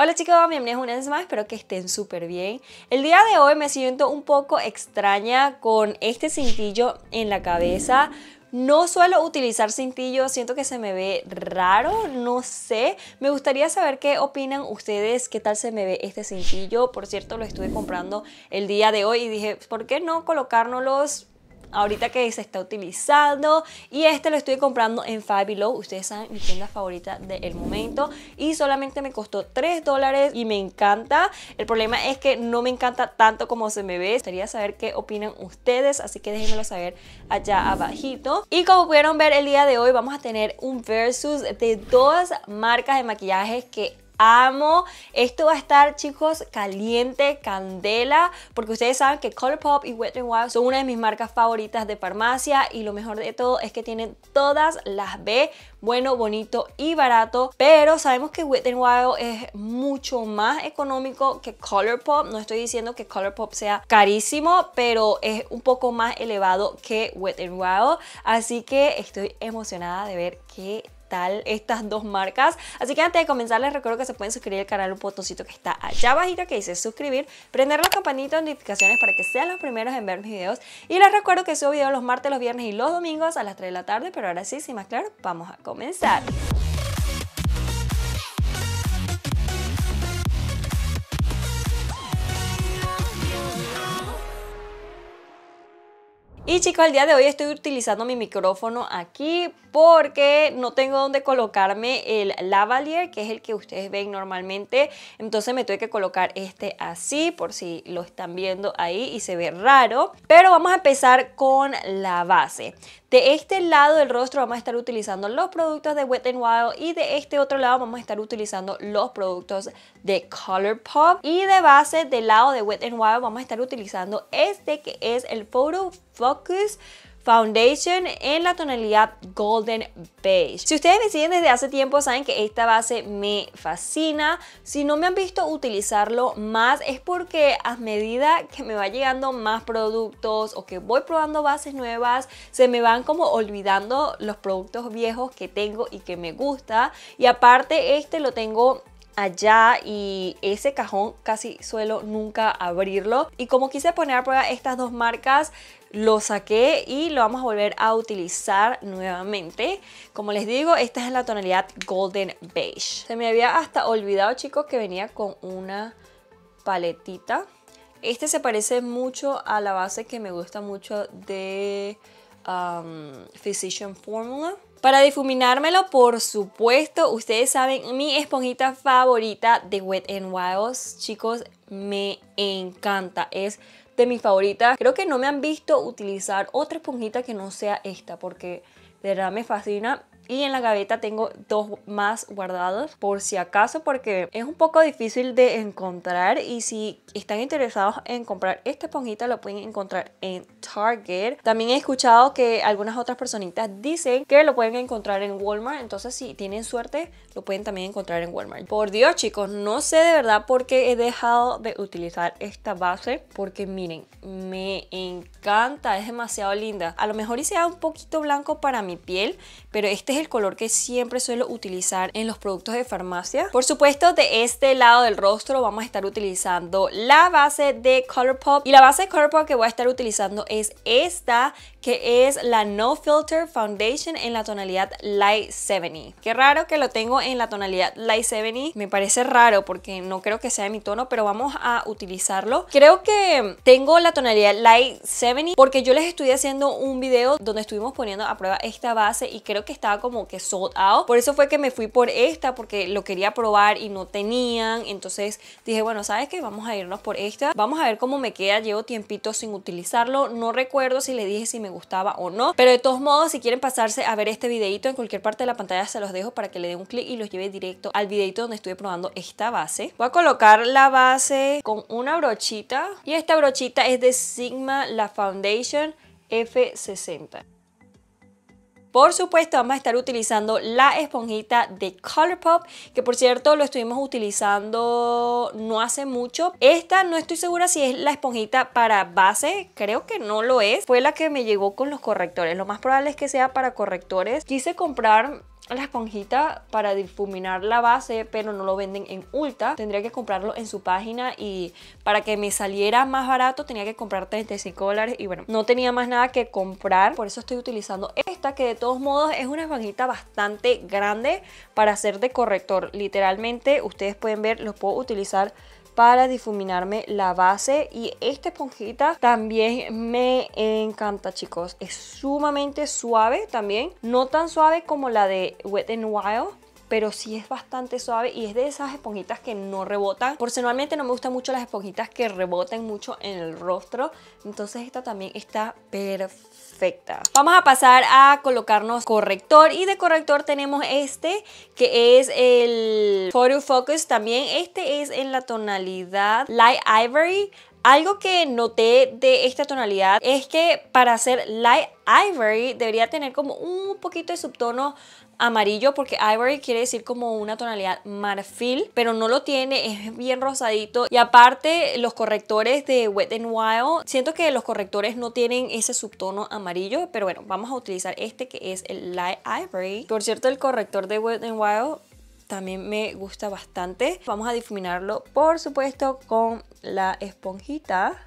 Hola chicos, es una vez más, espero que estén súper bien. El día de hoy me siento un poco extraña con este cintillo en la cabeza. No suelo utilizar cintillos, siento que se me ve raro, no sé. Me gustaría saber qué opinan ustedes, qué tal se me ve este cintillo. Por cierto, lo estuve comprando el día de hoy y dije, ¿por qué no colocárnoslos ahorita que se está utilizando y este lo estoy comprando en Five Below, ustedes saben mi tienda favorita del momento y solamente me costó 3 dólares y me encanta, el problema es que no me encanta tanto como se me ve, gustaría saber qué opinan ustedes, así que déjenmelo saber allá abajito y como pudieron ver el día de hoy vamos a tener un versus de dos marcas de maquillajes que amo. Esto va a estar, chicos, caliente, candela, porque ustedes saben que Colourpop y Wet n Wild son una de mis marcas favoritas de farmacia y lo mejor de todo es que tienen todas las B, bueno, bonito y barato, pero sabemos que Wet n Wild es mucho más económico que Colourpop. No estoy diciendo que Colourpop sea carísimo, pero es un poco más elevado que Wet n Wild, así que estoy emocionada de ver qué estas dos marcas. Así que antes de comenzar les recuerdo que se pueden suscribir al canal un botoncito que está allá bajito que dice suscribir, prender la campanita de notificaciones para que sean los primeros en ver mis videos y les recuerdo que subo videos los martes, los viernes y los domingos a las 3 de la tarde, pero ahora sí, sin más claro, vamos a comenzar. Y chicos, el día de hoy estoy utilizando mi micrófono aquí porque no tengo donde colocarme el lavalier, que es el que ustedes ven normalmente. Entonces me tuve que colocar este así, por si lo están viendo ahí y se ve raro. Pero vamos a empezar con la base. De este lado del rostro vamos a estar utilizando los productos de Wet n Wild y de este otro lado vamos a estar utilizando los productos de Colourpop. Y de base del lado de Wet n Wild vamos a estar utilizando este que es el Photo Focus Foundation en la tonalidad Golden Beige. Si ustedes me siguen desde hace tiempo saben que esta base me fascina. Si no me han visto utilizarlo más es porque a medida que me va llegando más productos o que voy probando bases nuevas, se me van como olvidando los productos viejos que tengo y que me gusta. Y aparte este lo tengo allá y ese cajón casi suelo nunca abrirlo. Y como quise poner a prueba estas dos marcas, lo saqué y lo vamos a volver a utilizar nuevamente. Como les digo, esta es la tonalidad Golden Beige. Se me había hasta olvidado, chicos, que venía con una paletita. Este se parece mucho a la base que me gusta mucho de um, Physician Formula. Para difuminármelo, por supuesto, ustedes saben, mi esponjita favorita de Wet n Wilds, chicos, me encanta. Es de mis favoritas. Creo que no me han visto utilizar otra esponjita que no sea esta, porque de verdad me fascina. Y en la gaveta tengo dos más guardados por si acaso porque es un poco difícil de encontrar y si están interesados en comprar esta esponjita lo pueden encontrar en Target. También he escuchado que algunas otras personitas dicen que lo pueden encontrar en Walmart, entonces si tienen suerte lo pueden también encontrar en Walmart. Por Dios chicos, no sé de verdad por qué he dejado de utilizar esta base porque miren, me encanta, es demasiado linda. A lo mejor y sea un poquito blanco para mi piel, pero este es el color que siempre suelo utilizar en los productos de farmacia. Por supuesto, de este lado del rostro vamos a estar utilizando la base de Colourpop. Y la base de Colourpop que voy a estar utilizando es esta, que es la No Filter Foundation en la tonalidad Light 70. Qué raro que lo tengo en la tonalidad Light 70. Me parece raro porque no creo que sea mi tono, pero vamos a utilizarlo. Creo que tengo la tonalidad Light 70 porque yo les estuve haciendo un video donde estuvimos poniendo a prueba esta base y creo que estaba como que sold out. Por eso fue que me fui por esta porque lo quería probar y no tenían. Entonces dije, bueno, ¿sabes qué? Vamos a irnos por esta. Vamos a ver cómo me queda. Llevo tiempito sin utilizarlo. No recuerdo si le dije si me gustaba o no. Pero de todos modos, si quieren pasarse a ver este videito en cualquier parte de la pantalla, se los dejo para que le den un clic y los lleve directo al videito donde estuve probando esta base. Voy a colocar la base con una brochita. Y esta brochita es de Sigma La Foundation F60. Por supuesto, vamos a estar utilizando la esponjita de Colourpop, que por cierto lo estuvimos utilizando no hace mucho. Esta no estoy segura si es la esponjita para base, creo que no lo es. Fue la que me llegó con los correctores. Lo más probable es que sea para correctores. Quise comprar la esponjita para difuminar la base, pero no lo venden en Ulta. Tendría que comprarlo en su página y para que me saliera más barato tenía que comprar 35 dólares y bueno, no tenía más nada que comprar. Por eso estoy utilizando esta que de todos modos es una esponjita bastante grande para hacer de corrector. Literalmente ustedes pueden ver, los puedo utilizar para difuminarme la base y esta esponjita también me encanta chicos es sumamente suave también no tan suave como la de Wet n Wild pero sí es bastante suave y es de esas esponjitas que no rebotan. Personalmente no me gustan mucho las esponjitas que rebotan mucho en el rostro, entonces esta también está perfecta. Vamos a pasar a colocarnos corrector y de corrector tenemos este que es el Photo Focus también. Este es en la tonalidad Light Ivory. Algo que noté de esta tonalidad es que para hacer light ivory debería tener como un poquito de subtono amarillo porque ivory quiere decir como una tonalidad marfil, pero no lo tiene, es bien rosadito. Y aparte los correctores de Wet n Wild, siento que los correctores no tienen ese subtono amarillo, pero bueno, vamos a utilizar este que es el Light Ivory. Por cierto, el corrector de Wet n Wild también me gusta bastante. Vamos a difuminarlo, por supuesto, con la esponjita.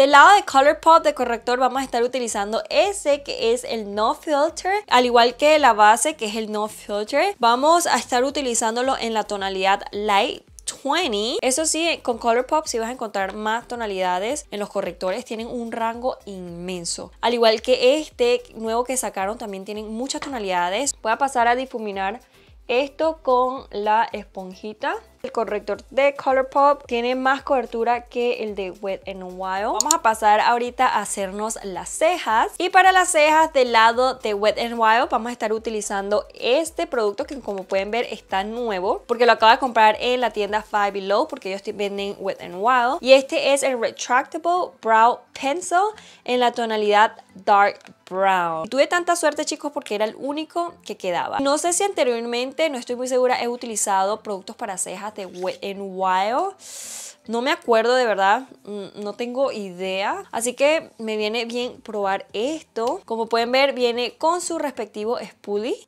Del lado de Colourpop de corrector vamos a estar utilizando ese que es el No Filter, al igual que la base que es el No Filter. Vamos a estar utilizándolo en la tonalidad Light 20. Eso sí, con Colourpop si sí vas a encontrar más tonalidades en los correctores. Tienen un rango inmenso. Al igual que este nuevo que sacaron, también tienen muchas tonalidades. Voy a pasar a difuminar esto con la esponjita. El corrector de Colourpop tiene más cobertura que el de Wet n Wild. Vamos a pasar ahorita a hacernos las cejas. Y para las cejas del lado de Wet n Wild vamos a estar utilizando este producto que como pueden ver está nuevo. Porque lo acabo de comprar en la tienda Five Below porque ellos venden Wet n Wild. Y este es el Retractable Brow Pencil en la tonalidad Dark Brown. Tuve tanta suerte chicos porque era el único que quedaba. No sé si anteriormente, no estoy muy segura, he utilizado productos para cejas de No me acuerdo de verdad, mm, no tengo idea. Así que me viene bien probar esto. Como pueden ver, viene con su respectivo spoolie.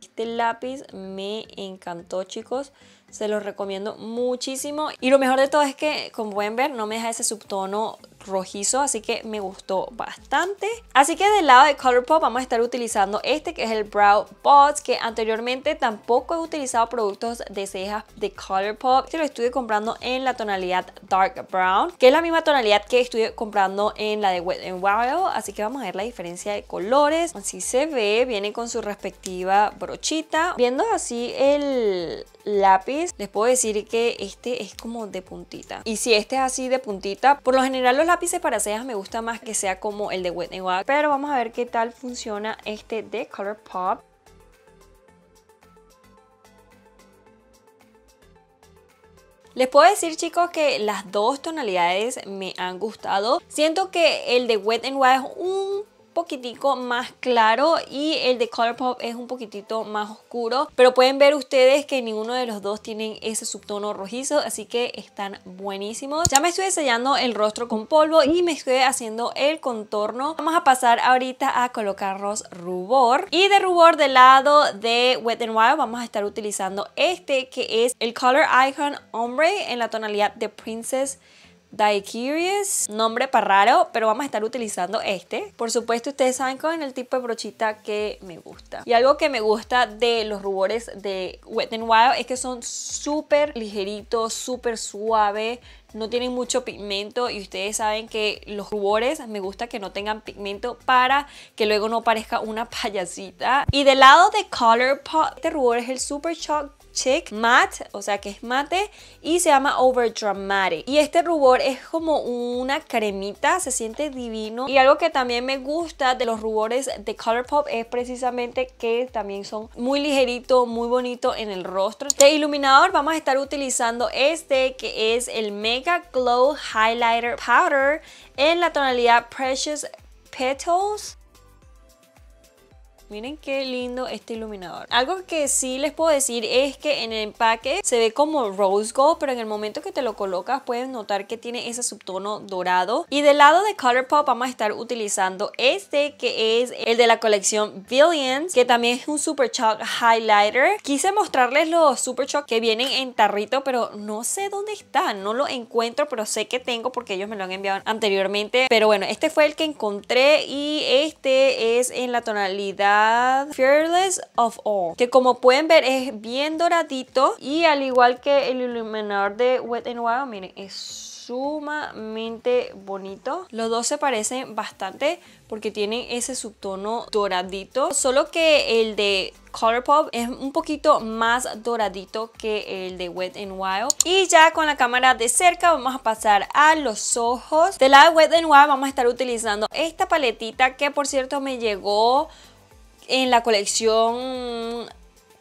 Este lápiz me encantó, chicos. Se los recomiendo muchísimo. Y lo mejor de todo es que, como pueden ver, no me deja ese subtono rojizo, así que me gustó bastante. Así que del lado de Colourpop vamos a estar utilizando este que es el Brow Pots, que anteriormente tampoco he utilizado productos de cejas de Colourpop. Este lo estuve comprando en la tonalidad Dark Brown, que es la misma tonalidad que estuve comprando en la de Wet n Wild, así que vamos a ver la diferencia de colores. Así se ve, viene con su respectiva brochita. Viendo así el lápiz, les puedo decir que este es como de puntita. Y si este es así de puntita, por lo general los lápices para cejas me gusta más que sea como el de Wet n Wild, pero vamos a ver qué tal funciona este de Colourpop. Les puedo decir chicos que las dos tonalidades me han gustado. Siento que el de Wet n Wild es un poquitico más claro y el de Colourpop es un poquitito más oscuro. Pero pueden ver ustedes que ninguno de los dos tienen ese subtono rojizo, así que están buenísimos. Ya me estoy sellando el rostro con polvo y me estoy haciendo el contorno. Vamos a pasar ahorita a colocarnos rubor. Y de rubor del lado de Wet n Wild vamos a estar utilizando este que es el Color Icon hombre en la tonalidad de Princess Curious, nombre para raro, pero vamos a estar utilizando este. Por supuesto, ustedes saben con el tipo de brochita que me gusta. Y algo que me gusta de los rubores de Wet n Wild es que son súper ligeritos, súper suaves no tienen mucho pigmento y ustedes saben que los rubores me gusta que no tengan pigmento para que luego no parezca una payasita. Y del lado de Colourpop, este rubor es el Super Shock Chic Matte, o sea que es mate, y se llama Overdramatic. Y este rubor es como una cremita, se siente divino. Y algo que también me gusta de los rubores de Colourpop es precisamente que también son muy ligeritos muy bonito en el rostro. De iluminador vamos a estar utilizando este que es el Mega Glow Highlighter Powder en la tonalidad Precious Petals Miren qué lindo este iluminador. Algo que sí les puedo decir es que en el empaque se ve como rose gold, pero en el momento que te lo colocas puedes notar que tiene ese subtono dorado. Y del lado de Colourpop vamos a estar utilizando este que es el de la colección Billions, que también es un Super Chalk Highlighter. Quise mostrarles los Super Chalk que vienen en tarrito, pero no sé dónde están, no lo encuentro, pero sé que tengo porque ellos me lo han enviado anteriormente. Pero bueno, este fue el que encontré y este es en la tonalidad Fearless of All, que como pueden ver es bien doradito y al igual que el iluminador de Wet n Wild, miren, es sumamente bonito. Los dos se parecen bastante porque tienen ese subtono doradito. Solo que el de Colourpop es un poquito más doradito que el de Wet n Wild. Y ya con la cámara de cerca vamos a pasar a los ojos. De la de Wet n Wild vamos a estar utilizando esta paletita que por cierto me llegó en la colección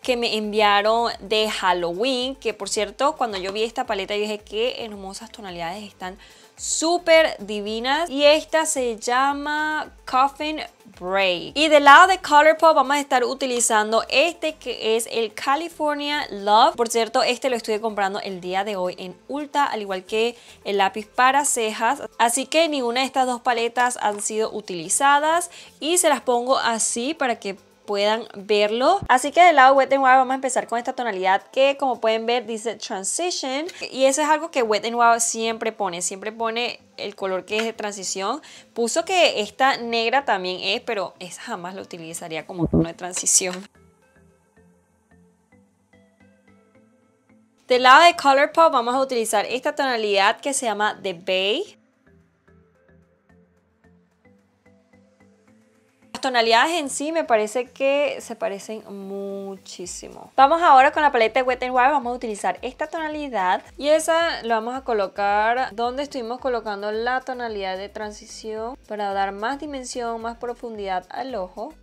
que me enviaron de Halloween, que por cierto, cuando yo vi esta paleta, yo dije que hermosas tonalidades están súper divinas. Y esta se llama Coffin Break. Y del lado de Colourpop vamos a estar utilizando este que es el California Love. Por cierto, este lo estuve comprando el día de hoy en Ulta, al igual que el lápiz para cejas. Así que ninguna de estas dos paletas han sido utilizadas y se las pongo así para que puedan verlo. Así que del lado Wet n Wild vamos a empezar con esta tonalidad que como pueden ver dice Transition y eso es algo que Wet n Wild siempre pone, siempre pone el color que es de transición. Puso que esta negra también es, pero esa jamás lo utilizaría como tono de transición. Del lado de Colourpop vamos a utilizar esta tonalidad que se llama The Bay. Las tonalidades en sí me parece que se parecen muchísimo. Vamos ahora con la paleta de Wet n Wild, vamos a utilizar esta tonalidad y esa la vamos a colocar donde estuvimos colocando la tonalidad de transición para dar más dimensión, más profundidad al ojo.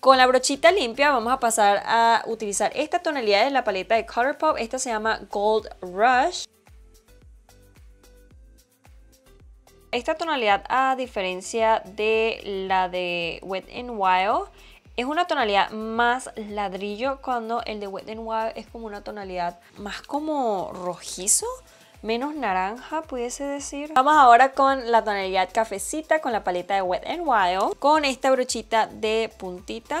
Con la brochita limpia vamos a pasar a utilizar esta tonalidad de la paleta de Colourpop. Esta se llama Gold Rush. Esta tonalidad, a diferencia de la de Wet n Wild, es una tonalidad más ladrillo cuando el de Wet n Wild es como una tonalidad más como rojizo, menos naranja, pudiese decir. Vamos ahora con la tonalidad cafecita con la paleta de Wet n Wild, con esta brochita de puntita.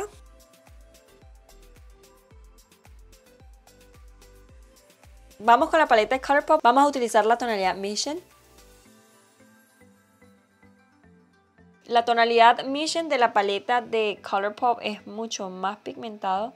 Vamos con la paleta de Colourpop, vamos a utilizar la tonalidad Mission La tonalidad Mission de la paleta de Colourpop es mucho más pigmentado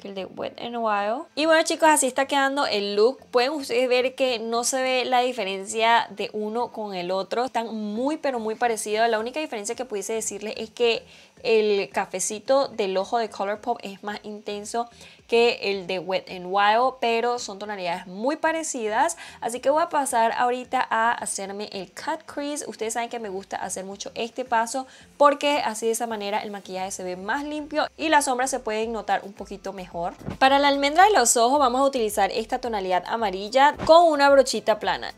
que el de Wet n Wild. Y bueno chicos, así está quedando el look. Pueden ustedes ver que no se ve la diferencia de uno con el otro. Están muy pero muy parecidos. La única diferencia que pudiese decirles es que el cafecito del ojo de Colourpop es más intenso que el de Wet n Wild, pero son tonalidades muy parecidas. Así que voy a pasar ahorita a hacerme el cut crease. Ustedes saben que me gusta hacer mucho este paso porque así de esa manera el maquillaje se ve más limpio y las sombras se pueden notar un poquito mejor. Para la almendra de los ojos vamos a utilizar esta tonalidad amarilla con una brochita plana.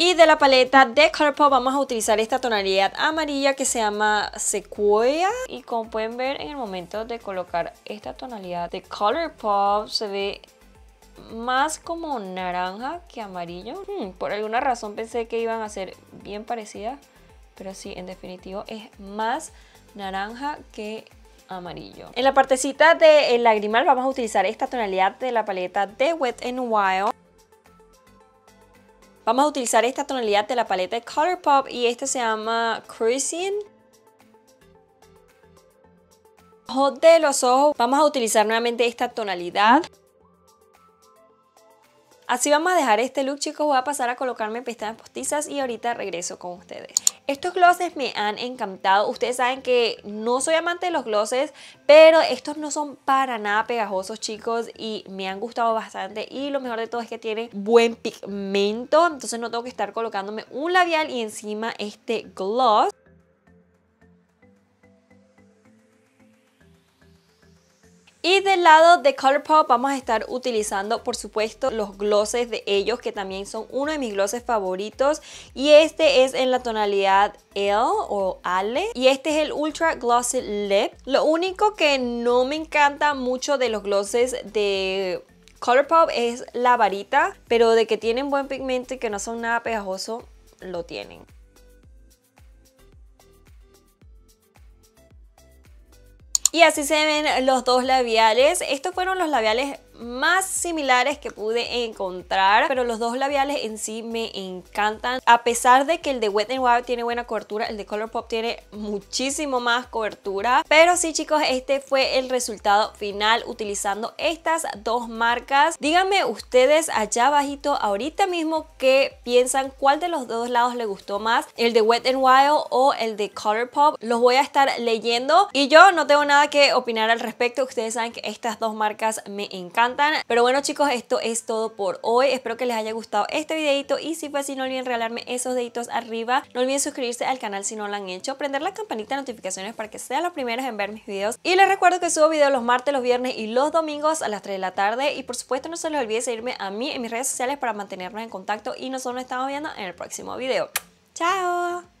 Y de la paleta de Colourpop vamos a utilizar esta tonalidad amarilla que se llama Sequoia. Y como pueden ver en el momento de colocar esta tonalidad de Colourpop se ve más como naranja que amarillo. Hmm, por alguna razón pensé que iban a ser bien parecidas, pero sí, en definitivo es más naranja que amarillo. En la partecita del lagrimal vamos a utilizar esta tonalidad de la paleta de Wet n Wild. Vamos a utilizar esta tonalidad de la paleta de Colourpop y esta se llama Cruising. Bajo de los ojos vamos a utilizar nuevamente esta tonalidad. Así vamos a dejar este look chicos, voy a pasar a colocarme pestañas postizas y ahorita regreso con ustedes. Estos glosses me han encantado, ustedes saben que no soy amante de los glosses, pero estos no son para nada pegajosos chicos y me han gustado bastante y lo mejor de todo es que tienen buen pigmento, entonces no tengo que estar colocándome un labial y encima este gloss. Y del lado de Colourpop vamos a estar utilizando por supuesto los glosses de ellos que también son uno de mis glosses favoritos y este es en la tonalidad L o Ale y este es el Ultra Glossy Lip. Lo único que no me encanta mucho de los glosses de Colourpop es la varita, pero de que tienen buen pigmento y que no son nada pegajoso, lo tienen. Y así se ven los dos labiales. Estos fueron los labiales más similares que pude encontrar, pero los dos labiales en sí me encantan. A pesar de que el de Wet n Wild tiene buena cobertura, el de Colourpop tiene muchísimo más cobertura. Pero sí chicos, este fue el resultado final utilizando estas dos marcas. Díganme ustedes allá bajito ahorita mismo qué piensan, cuál de los dos lados le gustó más, el de Wet n Wild o el de Colourpop. Los voy a estar leyendo y yo no tengo nada que opinar al respecto. Ustedes saben que estas dos marcas me encantan pero bueno chicos, esto es todo por hoy. Espero que les haya gustado este videito y si fue así no olviden regalarme esos deditos arriba. No olviden suscribirse al canal si no lo han hecho. Prender la campanita de notificaciones para que sean los primeros en ver mis videos. Y les recuerdo que subo videos los martes, los viernes y los domingos a las 3 de la tarde. Y por supuesto no se les olvide seguirme a mí en mis redes sociales para mantenernos en contacto y nosotros nos estamos viendo en el próximo video. ¡Chao!